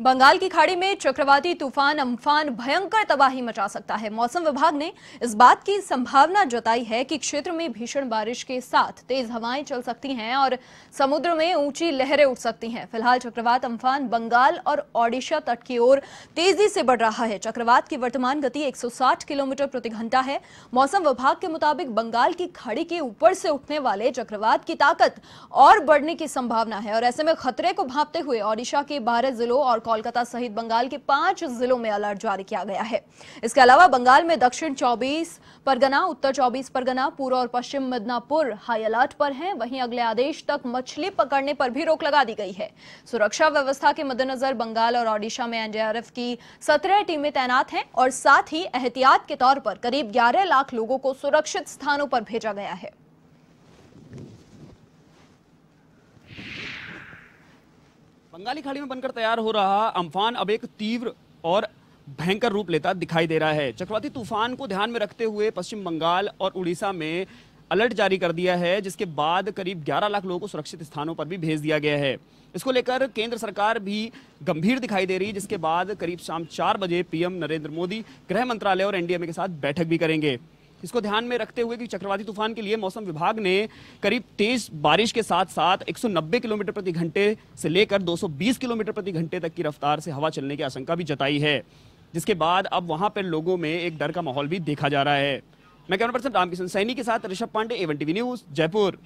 बंगाल की खाड़ी में चक्रवाती तूफान अम्फान भयंकर तबाही मचा सकता है मौसम विभाग ने इस बात की संभावना जताई है कि क्षेत्र में भीषण बारिश के साथ तेज हवाएं चल सकती हैं और समुद्र में ऊंची लहरें उठ सकती हैं फिलहाल चक्रवात अम्फान बंगाल और ओडिशा तट की ओर तेजी से बढ़ रहा है चक्रवात की वर्तमान गति एक किलोमीटर प्रति घंटा है मौसम विभाग के मुताबिक बंगाल की खाड़ी के ऊपर से उठने वाले चक्रवात की ताकत और बढ़ने की संभावना है और ऐसे में खतरे को भापते हुए ओडिशा के बारह जिलों और कोलकाता सहित बंगाल के पांच जिलों में अलर्ट जारी किया गया है इसके अलावा बंगाल में दक्षिण 24 परगना उत्तर 24 परगना पूर्व और पश्चिम मिदनापुर हाई अलर्ट पर हैं वहीं अगले आदेश तक मछली पकड़ने पर भी रोक लगा दी गई है सुरक्षा व्यवस्था के मद्देनजर बंगाल और ओडिशा में एनडीआरएफ की सत्रह टीमें तैनात हैं और साथ ही एहतियात के तौर पर करीब ग्यारह लाख लोगों को सुरक्षित स्थानों पर भेजा गया है बंगाली खाड़ी में बनकर तैयार हो रहा अम्फान अब एक तीव्र और भयंकर रूप लेता दिखाई दे रहा है चक्रवाती तूफान को ध्यान में रखते हुए पश्चिम बंगाल और उड़ीसा में अलर्ट जारी कर दिया है जिसके बाद करीब 11 लाख लोगों को सुरक्षित स्थानों पर भी भेज दिया गया है इसको लेकर केंद्र सरकार भी गंभीर दिखाई दे रही है जिसके बाद करीब शाम चार बजे पीएम नरेंद्र मोदी गृह मंत्रालय और एनडीएमए के साथ बैठक भी करेंगे इसको ध्यान में रखते हुए कि चक्रवाती तूफान के लिए मौसम विभाग ने करीब तेज बारिश के साथ साथ 190 किलोमीटर प्रति घंटे से लेकर 220 किलोमीटर प्रति घंटे तक की रफ्तार से हवा चलने की आशंका भी जताई है जिसके बाद अब वहां पर लोगों में एक डर का माहौल भी देखा जा रहा है मैं कैमरा पर्सन रामकिशन सैनी के साथ Rishabh Pandey A one TV news Jaipur